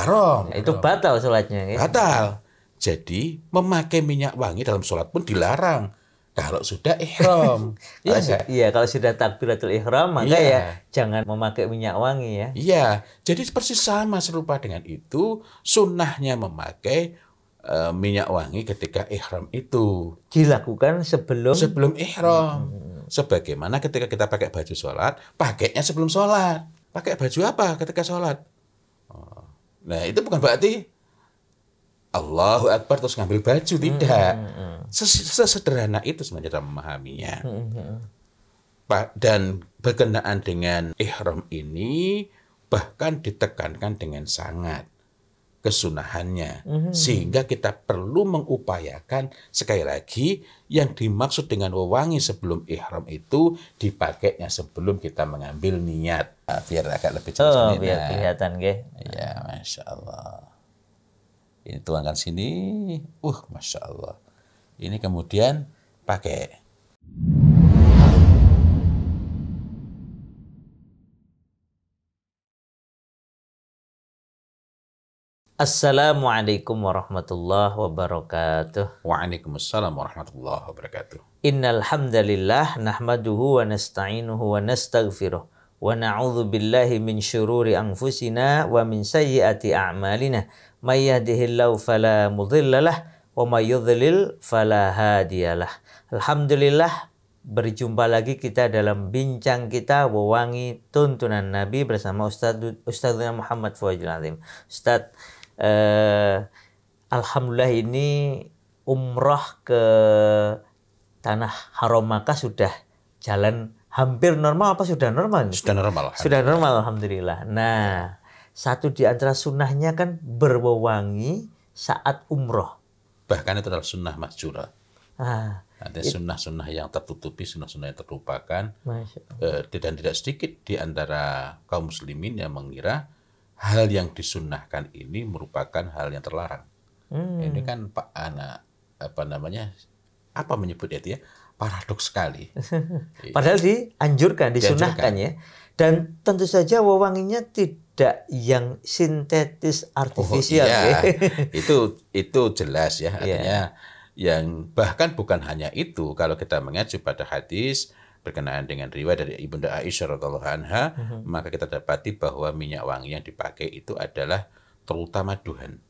haram. Ya, itu batal sholatnya. Ya? Batal. Jadi memakai minyak wangi dalam sholat pun dilarang kalau sudah ihram. iya Iya, kalau sudah takbiratul ihram maka iya. ya jangan memakai minyak wangi ya. Iya. Jadi persis sama serupa dengan itu sunnahnya memakai eh, minyak wangi ketika ihram itu dilakukan sebelum sebelum ihram. Hmm. Sebagaimana ketika kita pakai baju sholat, pakainya sebelum sholat. Pakai baju apa ketika sholat? Nah, itu bukan berarti Allahu Akbar terus ngambil baju hmm, tidak. Hmm, hmm. Sesederhana itu sebenarnya dalam memahaminya. Dan berkenaan dengan ihram ini bahkan ditekankan dengan sangat kesunahannya. Sehingga kita perlu mengupayakan sekali lagi yang dimaksud dengan wewangi sebelum ihram itu dipakainya sebelum kita mengambil niat. Ah, biar agak lebih jelas. Oh, biar nah. kelihatan, ya. Masya Allah. Ini tuangkan sini, uh, Masya Allah. Ini kemudian pakai. Assalamualaikum warahmatullahi wabarakatuh. Waalaikumsalam warahmatullahi wabarakatuh. Innal hamdalillah nahmaduhu wa nasta'inuhu wa nastaghfiruh wa na'udzu billahi min syururi anfusina wa min sayyiati a'malina may yahdihillahu fala mudhillalah wa may yudhlil fala hadiyalah alhamdulillah berjumpa lagi kita dalam bincang kita wewangi tuntunan nabi bersama ustaz Ustadzuna Muhammad Fuadil Azim ustaz eh, alhamdulillah ini umrah ke tanah haram Makkah sudah jalan hampir normal apa sudah normal? Sudah normal. Sudah normal alhamdulillah. Nah, satu di antara sunnahnya kan berwewangi saat umroh. Bahkan itu adalah sunnah masjura. Ah, ada sunnah-sunnah yang tertutupi, sunnah-sunnah yang terlupakan. Eh, dan tidak sedikit di antara kaum muslimin yang mengira hal yang disunnahkan ini merupakan hal yang terlarang. Hmm. Ini kan pak anak apa namanya apa menyebut itu ya paradoks sekali. Padahal dianjurkan, disunahkan ya. Dan tentu saja wewanginya tidak yang sintetis artifisial. Oh, iya. Ya. itu itu jelas ya iya. artinya yang bahkan bukan hanya itu kalau kita mengacu pada hadis berkenaan dengan riwayat dari Ibunda Aisyah radhiallahu anha, mm -hmm. maka kita dapati bahwa minyak wangi yang dipakai itu adalah terutama duhan.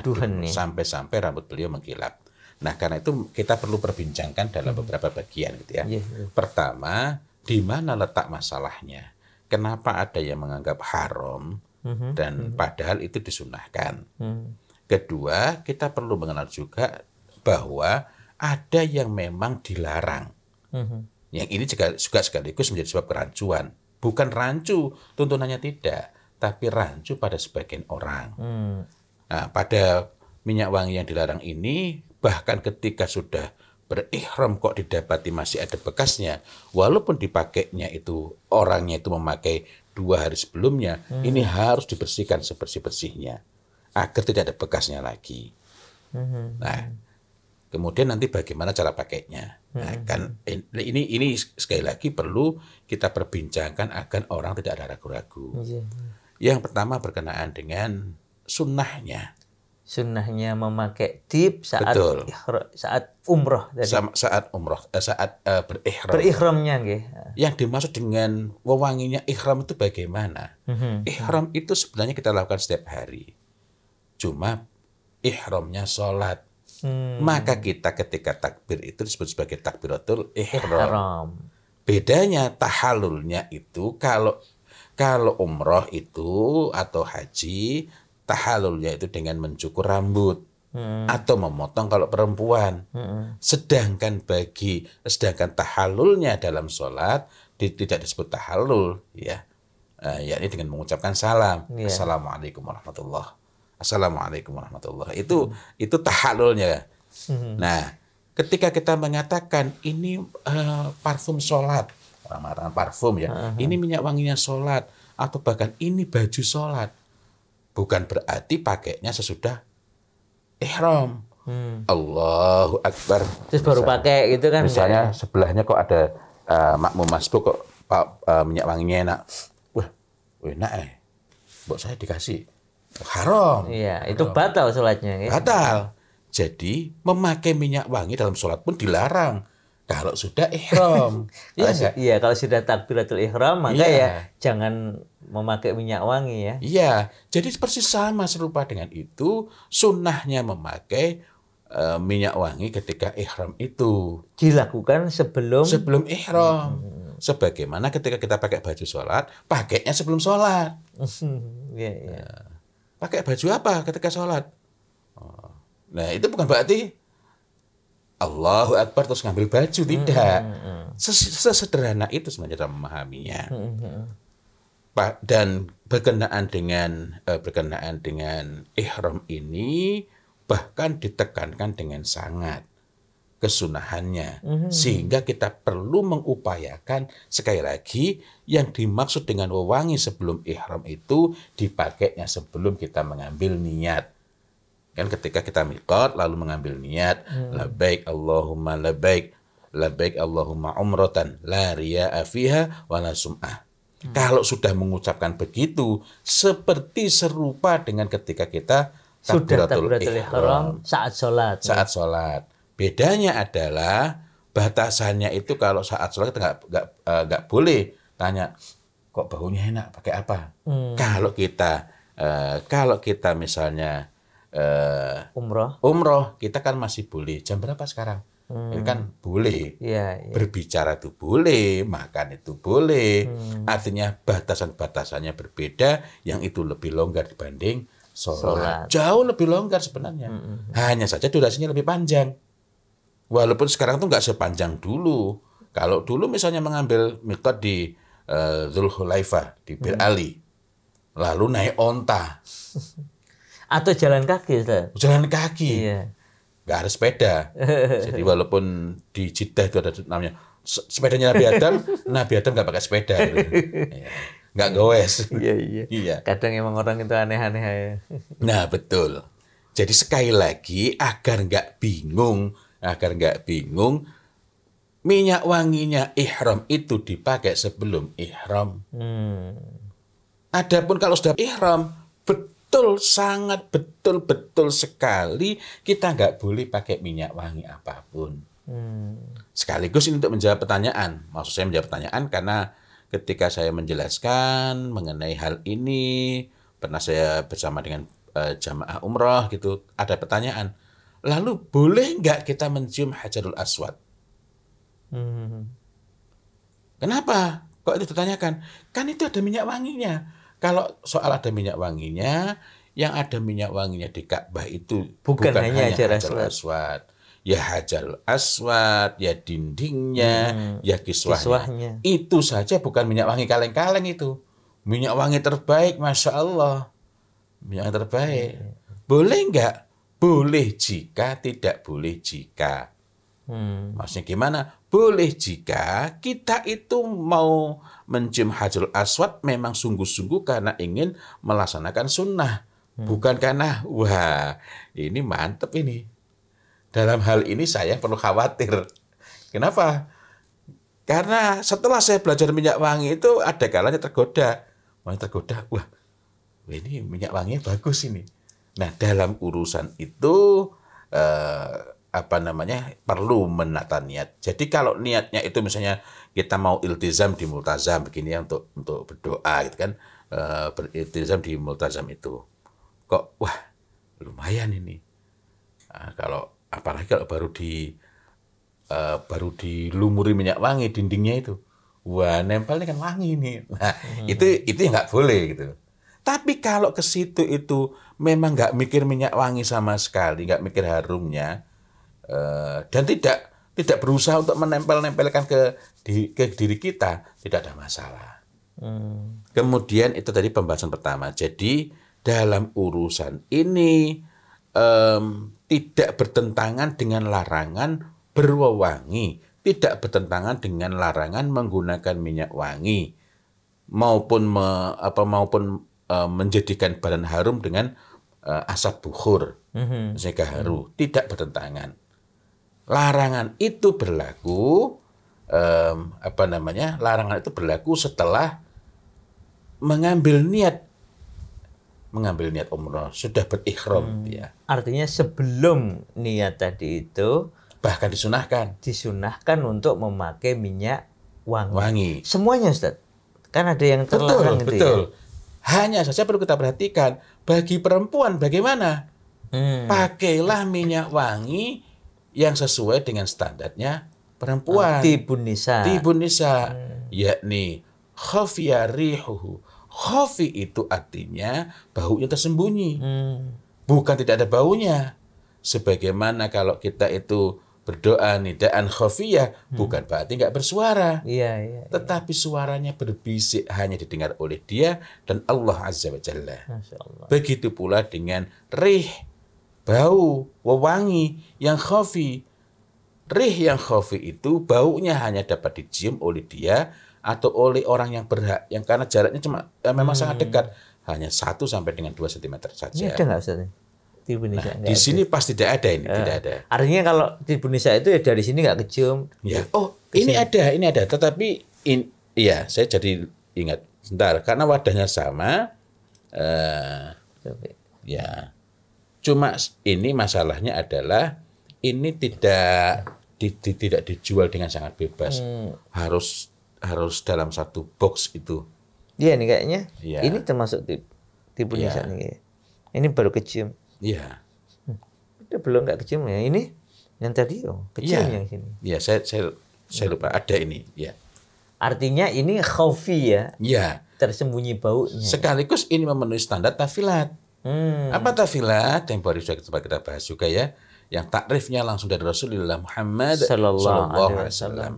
Aduh, duhan nih. Ya. Sampai-sampai rambut beliau mengkilap. Nah, karena itu kita perlu perbincangkan dalam hmm. beberapa bagian gitu ya. Yeah, yeah. Pertama, di mana letak masalahnya? Kenapa ada yang menganggap haram mhm, dan mhm. padahal itu disunahkan? Hmm. Kedua, kita perlu mengenal juga bahwa ada yang memang dilarang. Mhm. Yang ini juga, juga sekaligus menjadi sebab kerancuan. Bukan rancu, tuntunannya tidak, tapi rancu pada sebagian orang. Hmm. Nah, pada minyak wangi yang dilarang ini bahkan ketika sudah berihram kok didapati masih ada bekasnya walaupun dipakainya itu orangnya itu memakai dua hari sebelumnya hmm. ini harus dibersihkan sebersih-bersihnya agar tidak ada bekasnya lagi hmm. nah kemudian nanti bagaimana cara pakainya nah, hmm. kan ini ini sekali lagi perlu kita perbincangkan agar orang tidak ada ragu-ragu hmm. yang pertama berkenaan dengan sunnahnya sunnahnya memakai tip saat Betul. saat umroh tadi. Sa saat umroh eh, saat uh, berihram berihramnya nggih yang dimaksud dengan wewanginya ihram itu bagaimana mm -hmm. ihram itu sebenarnya kita lakukan setiap hari cuma ihramnya sholat hmm. maka kita ketika takbir itu disebut sebagai takbiratul ihram, ihram. bedanya tahalulnya itu kalau kalau umroh itu atau haji tahalul yaitu dengan mencukur rambut hmm. atau memotong kalau perempuan. Hmm. Sedangkan bagi sedangkan tahalulnya dalam sholat di, tidak disebut tahalul ya. Uh, eh, ini dengan mengucapkan salam. Yeah. Assalamualaikum warahmatullah. Assalamualaikum warahmatullah. Itu hmm. itu tahalulnya. Hmm. Nah, ketika kita mengatakan ini uh, parfum sholat, orang mengatakan parfum ya. Uh -huh. Ini minyak wanginya sholat atau bahkan ini baju sholat bukan berarti pakainya sesudah ihram. Hmm. Allahu Akbar. Terus misalnya, baru pakai gitu kan? Misalnya ya? sebelahnya kok ada uh, makmum masbuk kok uh, minyak wanginya enak. Wah, enak eh. Buat saya dikasih haram. Iya, itu batal sholatnya. Ya? Batal. Jadi memakai minyak wangi dalam sholat pun dilarang kalau sudah ihram. iya Iya, kalau sudah takbiratul ihram maka ya. ya jangan memakai minyak wangi ya. Iya. Jadi persis sama serupa dengan itu sunnahnya memakai e, minyak wangi ketika ihram itu dilakukan sebelum sebelum ihram. Hmm. Sebagaimana ketika kita pakai baju sholat, pakainya sebelum sholat. Iya, iya. Nah, pakai baju apa ketika sholat? Oh. Nah, itu bukan berarti Allahu Akbar terus ngambil baju hmm, tidak hmm, hmm. sesederhana itu sebenarnya dalam memahaminya hmm, dan berkenaan dengan eh, berkenaan dengan ihram ini bahkan ditekankan dengan sangat kesunahannya sehingga kita perlu mengupayakan sekali lagi yang dimaksud dengan wewangi sebelum ihram itu dipakainya sebelum kita mengambil niat Kan ketika kita mikot lalu mengambil niat hmm. Allahumma labbaik labbaik Allahumma umrotan la riya'a afiha wa la sum'ah. Hmm. Kalau sudah mengucapkan begitu seperti serupa dengan ketika kita sudah takbiratul ihram saat sholat. Saat sholat. Bedanya adalah batasannya itu kalau saat sholat kita nggak nggak eh, nggak uh, boleh tanya kok baunya enak pakai apa. Hmm. Kalau kita uh, kalau kita misalnya uh, umroh. Umroh kita kan masih boleh. Jam berapa sekarang? Hmm. Ini kan boleh. Ya, ya. Berbicara itu boleh, makan itu boleh. Hmm. Artinya batasan-batasannya berbeda. Yang itu lebih longgar dibanding sholat. Jauh lebih longgar sebenarnya. Hmm, hmm, hmm. Hanya saja durasinya lebih panjang. Walaupun sekarang tuh nggak sepanjang dulu. Kalau dulu misalnya mengambil metode di uh, di Bir hmm. Lalu naik onta. Atau jalan kaki, Ustaz? Jalan kaki. Iya. Nggak harus sepeda. Jadi walaupun di Jeddah itu ada namanya sepedanya Nabi Adam, Nabi Adam nggak pakai sepeda. Gitu. Nggak gowes. Iya, iya. iya. Kadang emang orang itu aneh-aneh ya. Nah, betul. Jadi sekali lagi agar nggak bingung, agar nggak bingung, minyak wanginya ihram itu dipakai sebelum ihram. Hmm. Adapun kalau sudah ihram, betul, sangat betul-betul sekali kita nggak boleh pakai minyak wangi apapun. Hmm. Sekaligus ini untuk menjawab pertanyaan. Maksud saya menjawab pertanyaan karena ketika saya menjelaskan mengenai hal ini, pernah saya bersama dengan uh, jamaah umroh gitu, ada pertanyaan. Lalu boleh nggak kita mencium hajarul aswad? Hmm. Kenapa? Kok itu ditanyakan? Kan itu ada minyak wanginya. Kalau soal ada minyak wanginya, yang ada minyak wanginya di Ka'bah itu bukan, bukan hanya, Hajar Aswad. Ya Hajar Aswad, ya dindingnya, hmm, ya kiswahnya. kiswahnya. Itu saja bukan minyak wangi kaleng-kaleng itu. Minyak wangi terbaik, Masya Allah. Minyak wangi terbaik. Iya, iya. Boleh nggak? Boleh jika, tidak boleh jika. Hmm. Maksudnya gimana? Boleh jika kita itu mau mencium hajarul aswad memang sungguh-sungguh karena ingin melaksanakan sunnah. Hmm. Bukan karena, wah ini mantep ini. Dalam hal ini saya perlu khawatir. Kenapa? Karena setelah saya belajar minyak wangi itu ada kalanya tergoda. mau tergoda, wah ini minyak wanginya bagus ini. Nah dalam urusan itu eh, apa namanya perlu menata niat. Jadi kalau niatnya itu misalnya kita mau iltizam di multazam begini ya untuk untuk berdoa gitu kan e, beriltizam di multazam itu kok wah lumayan ini nah, kalau apalagi kalau baru di e, baru dilumuri minyak wangi dindingnya itu wah nempelnya kan wangi ini nah hmm. itu itu nggak boleh gitu tapi kalau ke situ itu memang nggak mikir minyak wangi sama sekali nggak mikir harumnya Eh, dan tidak tidak berusaha untuk menempel-nempelkan ke, ke diri kita, tidak ada masalah. Hmm. Kemudian itu tadi pembahasan pertama. Jadi dalam urusan ini um, tidak bertentangan dengan larangan berwewangi, tidak bertentangan dengan larangan menggunakan minyak wangi maupun me, apa maupun uh, menjadikan badan harum dengan uh, asap buhur mm -hmm. haru, mm -hmm. tidak bertentangan larangan itu berlaku um, apa namanya larangan itu berlaku setelah mengambil niat mengambil niat umroh sudah berikhrom hmm. ya artinya sebelum niat tadi itu bahkan disunahkan disunahkan untuk memakai minyak wangi, wangi. semuanya Ustaz kan ada yang terlarang ya? betul, itu betul. Ya? hanya saja perlu kita perhatikan bagi perempuan bagaimana hmm. pakailah minyak wangi yang sesuai dengan standarnya perempuan. Ah, Tibun nisa. Tibun nisa hmm. yakni khafiya rihuhu. Khafi itu artinya baunya tersembunyi. Hmm. Bukan tidak ada baunya. Sebagaimana kalau kita itu berdoa nidaan khafiyah hmm. bukan berarti nggak bersuara. Iya, iya, iya. Tetapi suaranya berbisik hanya didengar oleh dia dan Allah Azza wa Jalla. Begitu pula dengan rih bau, wewangi yang khafi. Rih yang khafi itu baunya hanya dapat dicium oleh dia atau oleh orang yang berhak yang karena jaraknya cuma ya memang hmm. sangat dekat hanya 1 sampai dengan 2 cm saja. Ini ada nggak Ustaz? Di Indonesia. Nah, di sini ada. pasti tidak ada ini, eh, tidak ada. Artinya kalau di Indonesia itu ya dari sini nggak kecium. Ya. Oh, ke ini ada, ini ada, tetapi in, iya, saya jadi ingat sebentar karena wadahnya sama eh uh, ya Cuma ini masalahnya adalah ini tidak di, di, tidak dijual dengan sangat bebas. Hmm. Harus harus dalam satu box itu. Iya nih kayaknya. Ya. Ini termasuk tipu, tipu ya. nih. Iya. Ini baru kecium. Iya. Hmm. belum nggak kecium ya. Ini yang tadi oh, kecium ya. yang sini. Iya, saya saya saya lupa ada ini, ya. Artinya ini khaufi ya. Iya. Tersembunyi baunya. Sekaligus ini memenuhi standar tafilat. Hmm. Apa tafila tempori hari sudah kita, kita bahas juga ya. Yang takrifnya langsung dari Rasulullah Muhammad Sallallahu Alaihi Wasallam.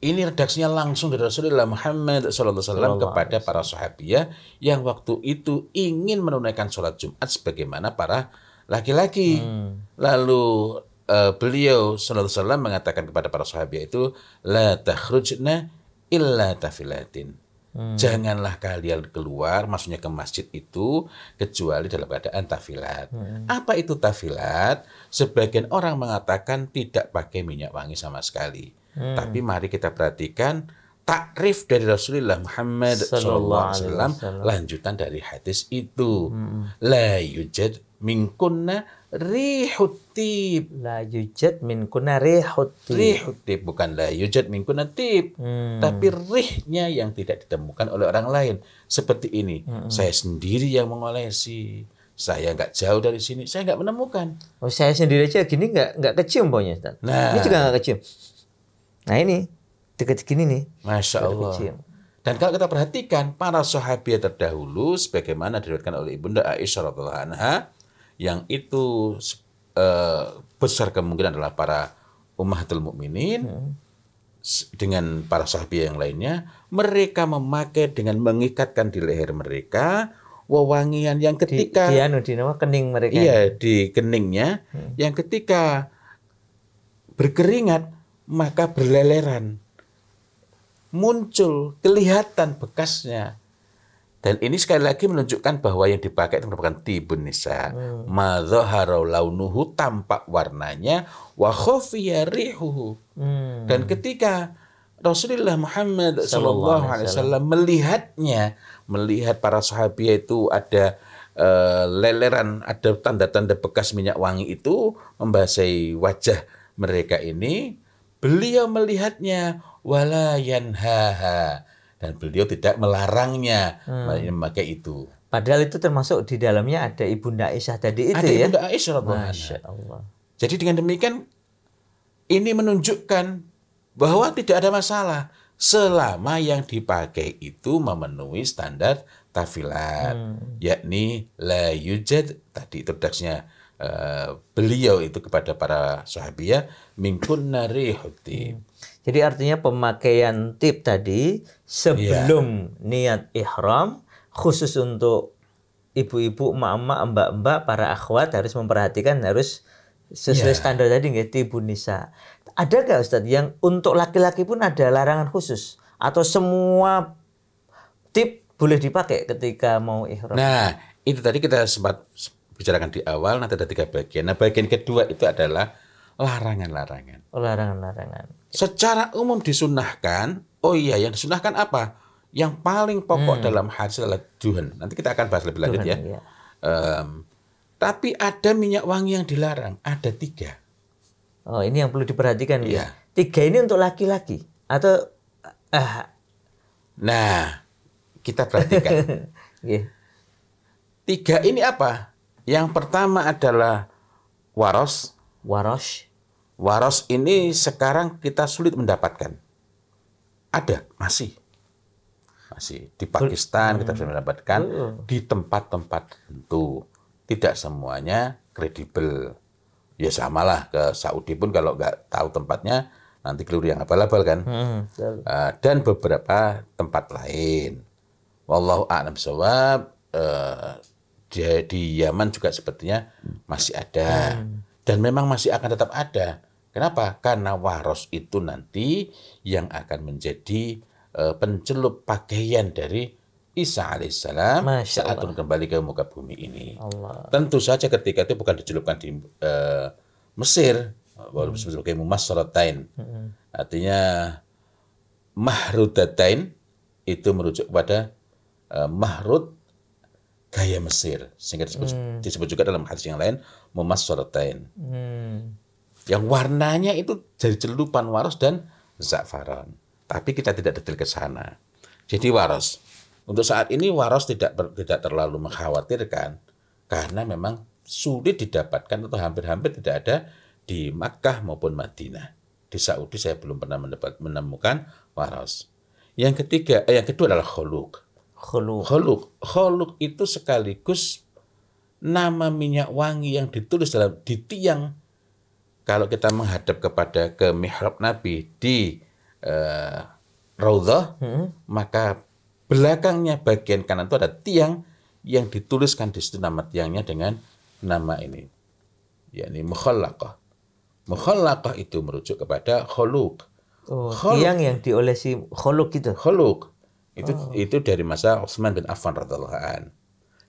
Ini redaksinya langsung dari Rasulullah Muhammad Sallallahu Alaihi kepada para sahabiah yang waktu itu ingin menunaikan sholat Jumat sebagaimana para laki-laki. Hmm. Lalu uh, beliau Sallallahu Alaihi mengatakan kepada para sahabiah itu, la takhrujna illa tafilatin Hmm. Janganlah kalian keluar, maksudnya ke masjid itu kecuali dalam keadaan tafilat. Hmm. Apa itu tafilat? Sebagian orang mengatakan tidak pakai minyak wangi sama sekali. Hmm. Tapi mari kita perhatikan takrif dari Rasulullah Muhammad SAW lanjutan dari hadis itu. Hmm. La yujad minkunna rihut tib. La yujad min kuna rihut tib. Rihut tib. Bukan la yujad min kuna tib. Hmm. Tapi rihnya yang tidak ditemukan oleh orang lain. Seperti ini. Hmm. Saya sendiri yang mengolesi. Saya nggak jauh dari sini. Saya nggak menemukan. Oh, saya sendiri aja gini nggak nggak kecium baunya. Ustaz. Nah. Ini juga nggak kecium. Nah ini. Dekat gini nih. Masya Allah. Kecium. Dan kalau kita perhatikan para sahabat terdahulu sebagaimana diriwayatkan oleh Ibunda Aisyah radhiyallahu anha yang itu Eh, besar kemungkinan adalah para ummahatul mukminin hmm. dengan para sahabat yang lainnya mereka memakai dengan mengikatkan di leher mereka wewangian yang ketika di, anu, di kening mereka iya di keningnya hmm. yang ketika berkeringat maka berleleran muncul kelihatan bekasnya dan ini sekali lagi menunjukkan bahwa yang dipakai itu merupakan tibun nisa. Hmm. launuhu tampak warnanya wa Hmm. Dan ketika Rasulullah Muhammad Shallallahu melihatnya, melihat para sahabat itu ada uh, leleran, ada tanda-tanda bekas minyak wangi itu membasahi wajah mereka ini. Beliau melihatnya walayanhaha dan beliau tidak melarangnya hmm. memakai itu. Padahal itu termasuk di dalamnya ada Ibunda Aisyah tadi itu ada ya. Ibunda Aisyah Allah. Jadi dengan demikian ini menunjukkan bahwa tidak ada masalah selama yang dipakai itu memenuhi standar tafilat hmm. yakni la yujad tadi introduksinya uh, eh, beliau itu kepada para sahabiah mingkun narihuti. Hmm. Jadi artinya pemakaian tip tadi sebelum yeah. niat ihram khusus untuk ibu-ibu, emak-emak, mbak-mbak, para akhwat harus memperhatikan harus sesuai yeah. standar tadi nggak tibu nisa. Ada nggak Ustadz yang untuk laki-laki pun ada larangan khusus atau semua tip boleh dipakai ketika mau ihram? Nah, itu tadi kita sempat bicarakan di awal nanti ada tiga bagian. Nah, bagian kedua itu adalah larangan-larangan. Oh, larangan-larangan secara umum disunahkan. Oh iya, yang disunahkan apa? Yang paling pokok hmm. dalam hadis adalah duhan. Nanti kita akan bahas lebih lanjut ya. Iya. Um, tapi ada minyak wangi yang dilarang. Ada tiga. Oh, ini yang perlu diperhatikan. Ya. Tiga ini untuk laki-laki atau ah. Nah, kita perhatikan. yeah. Tiga ini apa? Yang pertama adalah waros. Waros. Waros ini sekarang kita sulit mendapatkan. Ada, masih. Masih. Di Pakistan kita bisa hmm. mendapatkan, di tempat-tempat tentu Tidak semuanya kredibel. Ya samalah ke Saudi pun kalau nggak tahu tempatnya, nanti keliru yang abal-abal kan. Hmm, uh, dan beberapa tempat lain. Wallahu a'lam sawab. Uh, eh, di, Yaman juga sepertinya masih ada. Hmm. Dan memang masih akan tetap ada. Kenapa? Karena waros itu nanti yang akan menjadi uh, pencelup pakaian dari Isa alaihissalam saat turun kembali ke muka bumi ini. Allah. Tentu saja ketika itu bukan dicelupkan di uh, Mesir, walaupun hmm. sebagai mumasrotain. Hmm. Artinya mahrudatain itu merujuk pada uh, eh, mahrud gaya Mesir sehingga disebut, hmm. disebut juga dalam hadis yang lain mumassaratain. Hmm yang warnanya itu dari celupan waros dan zafaran. Tapi kita tidak detail ke sana. Jadi waros. Untuk saat ini waros tidak ber, tidak terlalu mengkhawatirkan karena memang sulit didapatkan atau hampir-hampir tidak ada di Makkah maupun Madinah. Di Saudi saya belum pernah mendapat menemukan waros. Yang ketiga, eh, yang kedua adalah khuluk. Khuluk. Khuluk. Khuluk itu sekaligus nama minyak wangi yang ditulis dalam di tiang kalau kita menghadap kepada ke mihrab Nabi di uh, Raudhah, hmm. maka belakangnya bagian kanan itu ada tiang yang dituliskan di situ nama tiangnya dengan nama ini. yakni mukhallaqah. Mukhallaqah itu merujuk kepada khuluq. Oh, khuluk. tiang yang diolesi khuluq itu. Khuluq. Itu oh. itu dari masa Utsman bin Affan radhiyallahu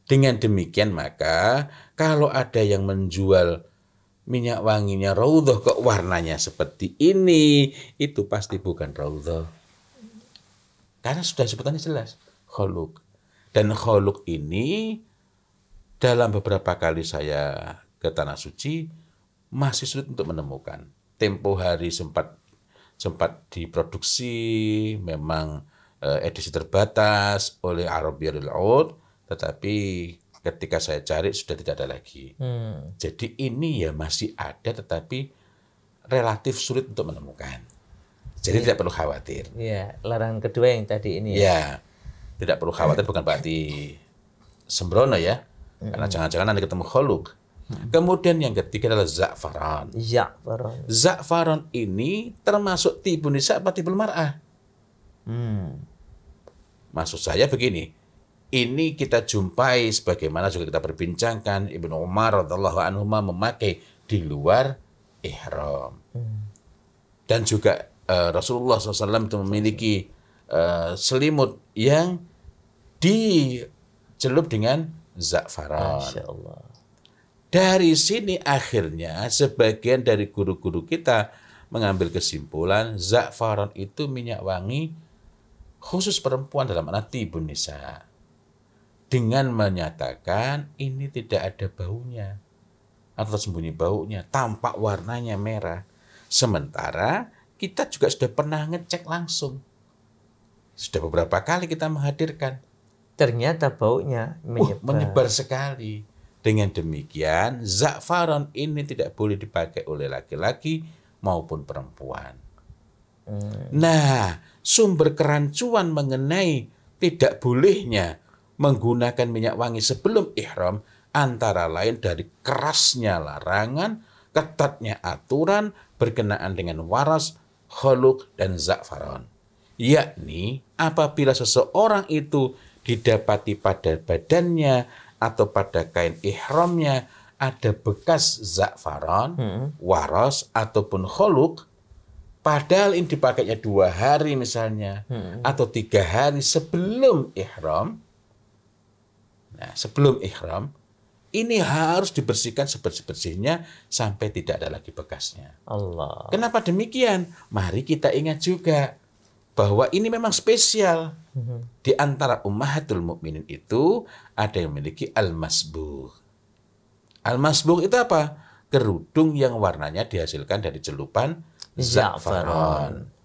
Dengan demikian maka kalau ada yang menjual minyak wanginya raudhah kok warnanya seperti ini, itu pasti bukan raudhah. Karena sudah sebutannya jelas, kholuk. Dan kholuk ini dalam beberapa kali saya ke Tanah Suci masih sulit untuk menemukan. Tempo hari sempat sempat diproduksi memang eh, edisi terbatas oleh Arabia Aud tetapi ketika saya cari sudah tidak ada lagi. Hmm. Jadi ini ya masih ada tetapi relatif sulit untuk menemukan. Jadi ya. tidak perlu khawatir. Iya, larangan kedua yang tadi ini. Ya. Iya. Ya. Tidak perlu khawatir bukan berarti sembrono ya. Hmm. Karena jangan-jangan Anda ketemu holuk. Hmm. Kemudian yang ketiga adalah za'faron. Za'faran. Za'faron ini termasuk tipe nisa apa mar'ah. Hmm. Maksud saya begini, ini kita jumpai sebagaimana juga kita perbincangkan Ibnu Umar radhiyallahu anhu memakai di luar ihram. Hmm. Dan juga uh, Rasulullah SAW itu memiliki uh, selimut yang dicelup dengan za'faran. Dari sini akhirnya sebagian dari guru-guru kita mengambil kesimpulan za'faran itu minyak wangi khusus perempuan dalam arti bunisa dengan menyatakan ini tidak ada baunya atau sembunyi baunya, tampak warnanya merah. Sementara kita juga sudah pernah ngecek langsung. Sudah beberapa kali kita menghadirkan. Ternyata baunya uh, menyebar, uh, menyebar sekali. Dengan demikian, zakfaron ini tidak boleh dipakai oleh laki-laki maupun perempuan. Hmm. Nah, sumber kerancuan mengenai tidak bolehnya menggunakan minyak wangi sebelum ihram antara lain dari kerasnya larangan, ketatnya aturan berkenaan dengan waras, holuk, dan za'faron. Yakni apabila seseorang itu didapati pada badannya atau pada kain ihramnya ada bekas za'faron, hmm. waras, ataupun holuk, padahal ini dipakainya dua hari misalnya, hmm. atau tiga hari sebelum ihram, Nah, sebelum ihram ini harus dibersihkan sebersih-bersihnya sampai tidak ada lagi bekasnya. Allah. Kenapa demikian? Mari kita ingat juga bahwa ini memang spesial. Mhm. Di antara ummahatul mukminin itu ada yang memiliki al-masbuh. Al-masbuh itu apa? Kerudung yang warnanya dihasilkan dari celupan za'faron.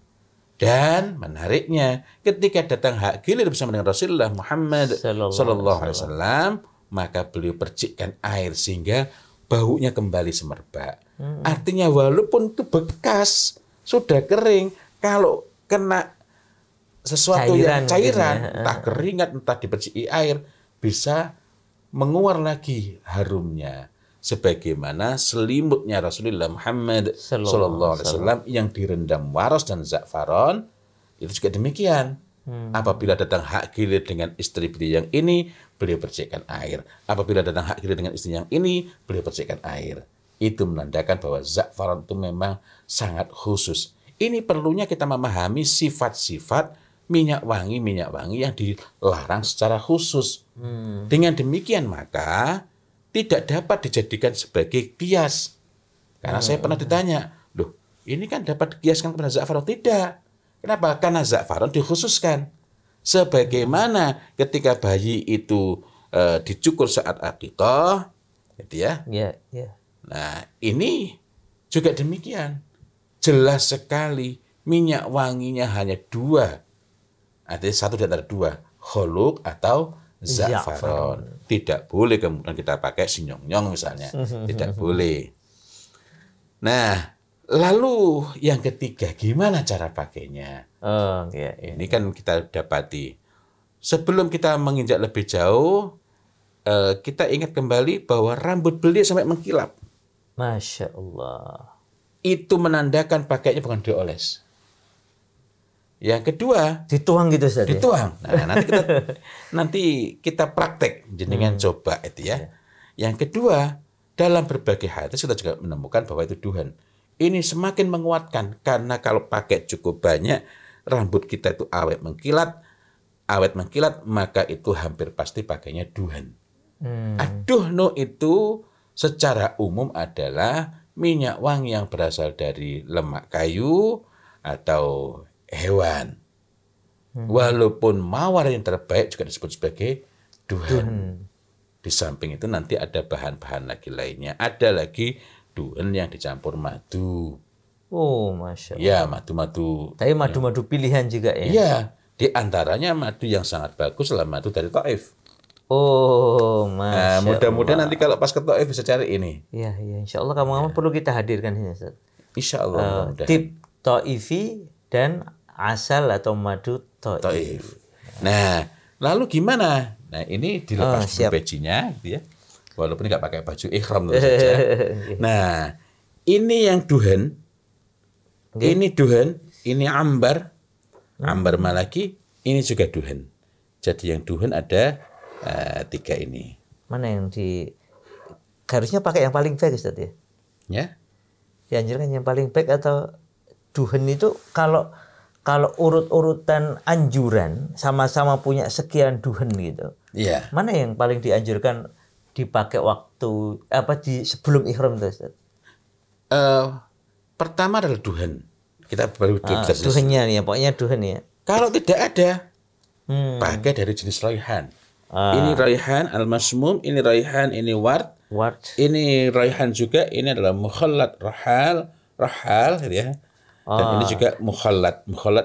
Dan menariknya, ketika datang hak gilir bersama dengan Rasulullah Muhammad Sallallahu Alaihi Wasallam, maka beliau percikkan air sehingga baunya kembali semerbak. Hmm. Artinya walaupun itu bekas sudah kering, kalau kena sesuatu cairan yang cairan, ya. entah eh. keringat entah diperciki air, bisa menguar lagi harumnya sebagaimana selimutnya Rasulullah Muhammad Sallallahu Alaihi Wasallam yang direndam waros dan zakfaron itu juga demikian. Hmm. Apabila datang hak gilir dengan istri beliau yang ini, beliau percikan air. Apabila datang hak gilir dengan istri yang ini, beliau percikan air. Itu menandakan bahwa zakfaron itu memang sangat khusus. Ini perlunya kita memahami sifat-sifat minyak wangi minyak wangi yang dilarang secara khusus. Hmm. Dengan demikian maka tidak dapat dijadikan sebagai kias. Karena hmm. saya pernah hmm. ditanya, loh ini kan dapat dikiaskan kepada Za'faron? Tidak. Kenapa? Karena Za'faron dikhususkan. Sebagaimana ketika bayi itu e, dicukur saat akikah, gitu ya. Yeah, yeah. Nah ini juga demikian. Jelas sekali minyak wanginya hanya dua. Artinya satu di antara dua. Holuk atau za'faron. Tidak boleh kemudian kita pakai sinyong-nyong misalnya. Tidak boleh. Nah, lalu yang ketiga gimana cara pakainya? Oh, iya, iya. Ini kan kita dapati. Sebelum kita menginjak lebih jauh, eh, kita ingat kembali bahwa rambut belia sampai mengkilap. Masya Allah. Itu menandakan pakainya bukan dioles. Yang kedua dituang gitu saja. Ya? Dituang. Nah, nanti kita nanti kita praktek jenengan hmm. coba itu ya. Yeah. Yang kedua dalam berbagai hal itu kita juga menemukan bahwa itu Tuhan. Ini semakin menguatkan karena kalau pakai cukup banyak rambut kita itu awet mengkilat, awet mengkilat maka itu hampir pasti pakainya Tuhan. Hmm. Aduh no itu secara umum adalah minyak wangi yang berasal dari lemak kayu atau hewan. Hmm. Walaupun mawar yang terbaik juga disebut sebagai duhan. Di samping itu nanti ada bahan-bahan lagi lainnya. Ada lagi duhan yang dicampur madu. Oh, masya ya, Allah. Ya, madu-madu. Tapi madu-madu ya. pilihan juga ya? Iya. Di antaranya madu yang sangat bagus adalah madu dari Taif. Oh, nah, masya nah, Mudah-mudahan nanti kalau pas ke Taif bisa cari ini. Iya, ya Insya Allah kamu ya. perlu kita hadirkan ini, Insya Allah. Uh, eh, tip Taifi dan asal atau madu toif. Nah, lalu gimana? Nah, ini dilepas oh, bajunya gitu ya. Walaupun nggak pakai baju ikhram saja. nah, ini yang duhen. Okay. Ini duhen, ini ambar. Hmm. Ambar malaki, ini juga duhen. Jadi yang duhen ada uh, tiga ini. Mana yang di harusnya pakai yang paling baik Ustaz ya? Ya. Dianjurkan yang paling baik atau duhen itu kalau kalau urut-urutan anjuran sama-sama punya sekian duhen gitu. Iya. Yeah. Mana yang paling dianjurkan dipakai waktu apa di sebelum ihram tuh Uh, pertama adalah duhen. Kita baru ah, duhennya nih ya, pokoknya duhen ya. Kalau tidak ada hmm. pakai dari jenis raihan. Ah. Ini raihan al-masmum, ini raihan, ini ward. Ward. Ini raihan juga, ini adalah mukhallat rahal, rahal gitu ya dan ini ah. juga mukhallat.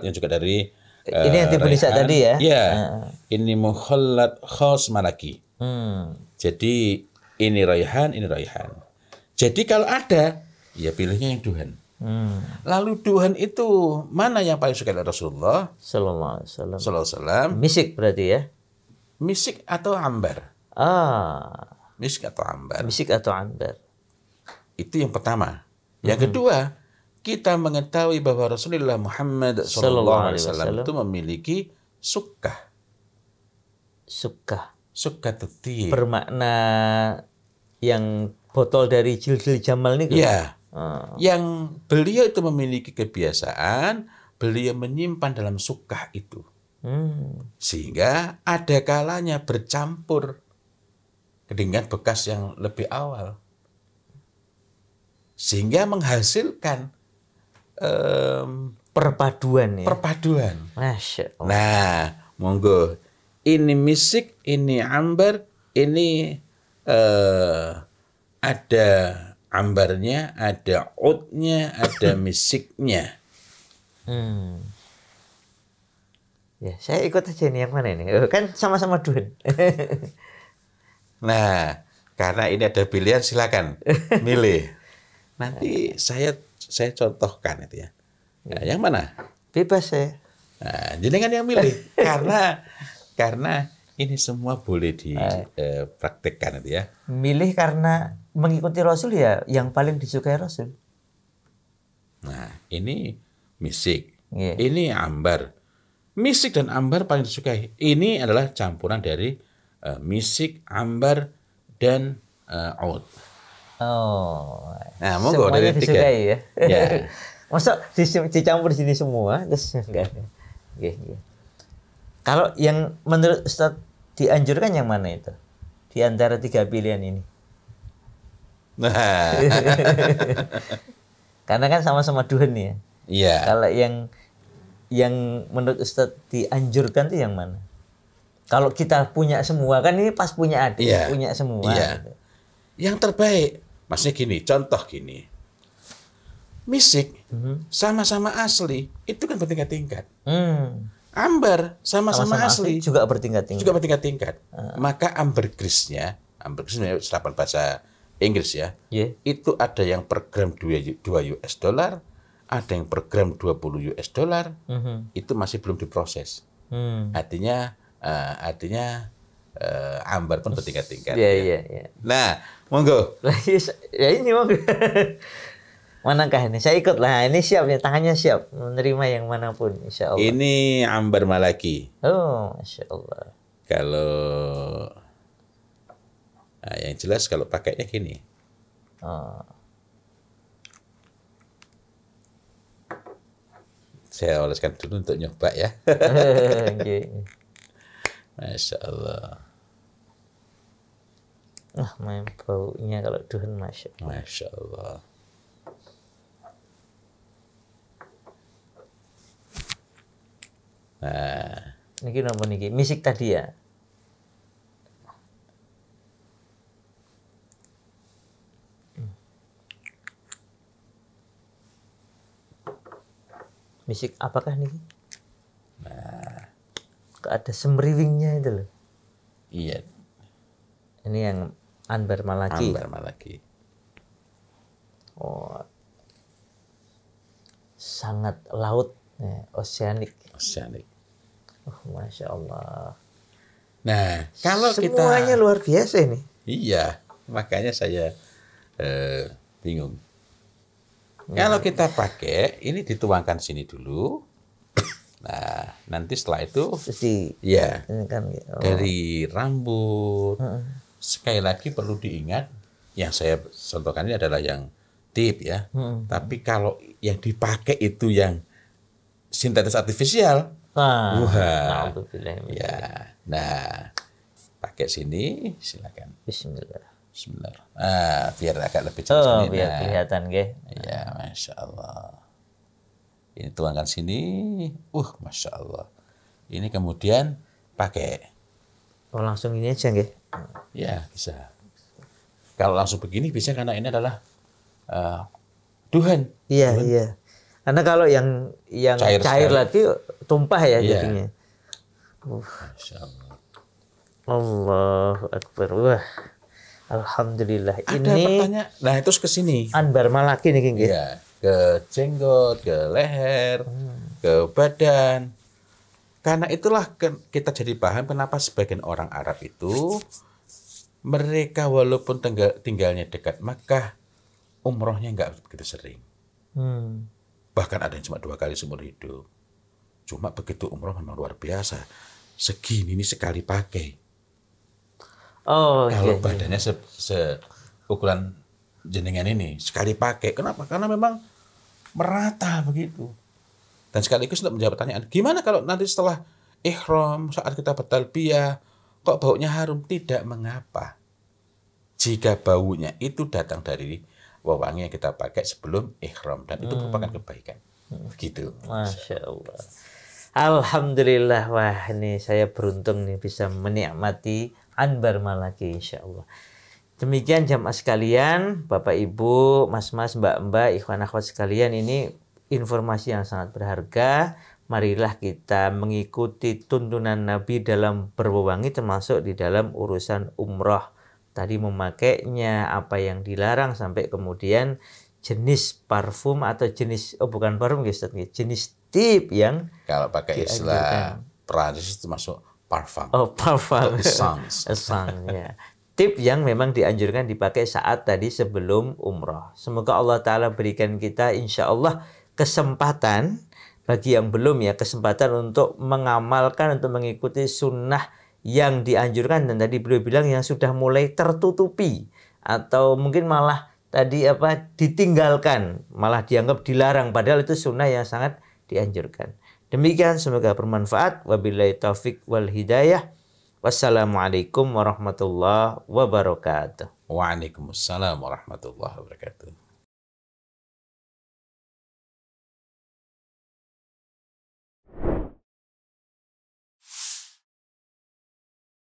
yang juga dari ini yang eh, tipe nisa tadi ya. Iya. Uh. Ini mukhallat khos malaki. Hmm. Jadi ini raihan, ini raihan. Jadi kalau ada, ya pilihnya yang Tuhan. Hmm. Lalu Tuhan itu mana yang paling suka dari Rasulullah? Sallallahu alaihi wasallam. Misik berarti ya? Misik atau ambar. Ah. Misik atau ambar. Misik atau ambar. Itu yang pertama. Yang hmm. kedua, kita mengetahui bahwa Rasulullah Muhammad SAW itu memiliki suka. Suka. Suka tuti. Bermakna yang botol dari jil-jil jamal ini. Ya. Oh. Yang beliau itu memiliki kebiasaan, beliau menyimpan dalam suka itu. Hmm. Sehingga ada kalanya bercampur dengan bekas yang lebih awal. Sehingga menghasilkan um, perpaduan ya. Perpaduan. Masya Allah. Nah, monggo. Ini misik, ini ambar, ini uh, ada ambarnya, ada outnya, ada misiknya. Hmm. Ya, saya ikut aja ini yang mana ini? Oh, kan sama-sama duit. nah, karena ini ada pilihan silakan milih. Nanti saya saya contohkan itu ya. Nah, hmm. yang mana? Bebas saya. Nah, kan yang milih karena karena ini semua boleh dipraktekkan nah. eh, itu ya. Milih karena mengikuti Rasul ya yang paling disukai Rasul. Nah, ini misik. Yeah. Ini ambar. Misik dan ambar paling disukai. Ini adalah campuran dari uh, misik, ambar dan uh, eh, out. Oh. Nah, gue dari tiga. ya. ya. Masa dicampur sini semua terus enggak ada. Okay, okay. Kalau yang menurut Ustaz dianjurkan yang mana itu? Di antara tiga pilihan ini. Nah. Karena kan sama-sama duhan ya. Iya. Kalau yang yang menurut Ustaz dianjurkan tuh yang mana? Kalau kita punya semua kan ini pas punya adik, yeah. punya semua. Yeah. Gitu. Yang terbaik Maksudnya gini, contoh gini. Misik mhm. sama-sama asli itu kan bertingkat-tingkat. Hmm. Amber sama-sama asli, asli juga bertingkat-tingkat. Juga bertingkat-tingkat. Uh. Maka ambergrisnya, ambergris ya, serapan bahasa Inggris ya. Yeah. Itu ada yang per gram 2 US dollar, ada yang per gram 20 US dollar. Uh mhm. -huh. Itu masih belum diproses. Hmm. Artinya uh, artinya uh, eh, ambar pun bertingkat-tingkat. Iya, ya. iya, iya. Nah, monggo. Iya, ya ini monggo. Manakah ini? Saya ikut lah. Ini siap, ya. tangannya siap menerima yang manapun, insya Allah. Ini ambar malaki. Oh, masya Allah. Kalau nah, yang jelas kalau pakainya gini. Oh. Saya oleskan dulu untuk nyoba ya. Masya Allah. Nah, main baunya kalau duhan masya Allah. Masya Allah. Nah. Niki nopo niki misik tadi ya. Misik apakah niki? Nah. Kok ada semriwingnya itu loh. Iya. Ini yang Anbar Malaki. Anbar Malaki. Oh, sangat laut, ya, oceanik. Oceanik. Oh, masya Allah. Nah, kalau semuanya kita semuanya luar biasa ini. Iya, makanya saya eh, bingung. Ya. Kalau kita pakai, ini dituangkan sini dulu. Nah, nanti setelah itu, Susi. ya, ini kan, oh. dari rambut, uh -uh sekali lagi perlu diingat yang saya contohkan ini adalah yang tip ya. Hmm. Tapi kalau yang dipakai itu yang sintetis artifisial, nah, wah, nah, ya, nah pakai sini silakan. Bismillah. Bismillah. nah biar agak lebih jelas. Oh, ini, biar nah. kelihatan, ge. Ya, masya Allah. Ini tuangkan sini. Uh, masya Allah. Ini kemudian pakai. Oh, langsung ini aja, nggih Ya bisa. Kalau langsung begini bisa karena ini adalah uh, Tuhan. Iya iya. Karena kalau yang yang cair, cair lagi tumpah ya iya. jadinya. Uh. Allah Akbar. Wah. Alhamdulillah. Ada ini pertanyaan. Nah, terus ke sini. Anbar malaki nih, Iya, ke jenggot, ke leher, hmm. ke badan. Karena itulah kita jadi paham kenapa sebagian orang Arab itu mereka walaupun tinggal, tinggalnya dekat Makkah, umrohnya nggak begitu sering. Hmm. Bahkan ada yang cuma dua kali seumur hidup. Cuma begitu umroh memang luar biasa. Segini ini sekali pakai. Oh, iya, Kalau iya, iya. badannya se, se ukuran jenengan ini sekali pakai. Kenapa? Karena memang merata begitu. Dan sekaligus untuk menjawab pertanyaan, gimana kalau nanti setelah ikhram, saat kita bertalbiyah, kok baunya harum? Tidak mengapa. Jika baunya itu datang dari wewangi yang kita pakai sebelum ikhram. Dan itu merupakan hmm. kebaikan. Hmm. Begitu. Masya Allah. Alhamdulillah, wah ini saya beruntung nih bisa menikmati Anbar Malaki insya Allah. Demikian jamaah sekalian, Bapak Ibu, Mas-mas, Mbak-mbak, ikhwan akhwat sekalian ini informasi yang sangat berharga. Marilah kita mengikuti tuntunan Nabi dalam berwewangi termasuk di dalam urusan umroh. Tadi memakainya, apa yang dilarang sampai kemudian jenis parfum atau jenis oh bukan parfum Ustaz, jenis tip yang kalau pakai istilah Prancis itu masuk parfum. Oh, parfum. Essence. Essence, ya. Tip yang memang dianjurkan dipakai saat tadi sebelum umroh. Semoga Allah Ta'ala berikan kita insya Allah kesempatan bagi yang belum ya kesempatan untuk mengamalkan untuk mengikuti sunnah yang dianjurkan dan tadi beliau bilang yang sudah mulai tertutupi atau mungkin malah tadi apa ditinggalkan malah dianggap dilarang padahal itu sunnah yang sangat dianjurkan demikian semoga bermanfaat wabillahi taufik wal hidayah wassalamualaikum warahmatullahi wabarakatuh waalaikumsalam warahmatullahi wabarakatuh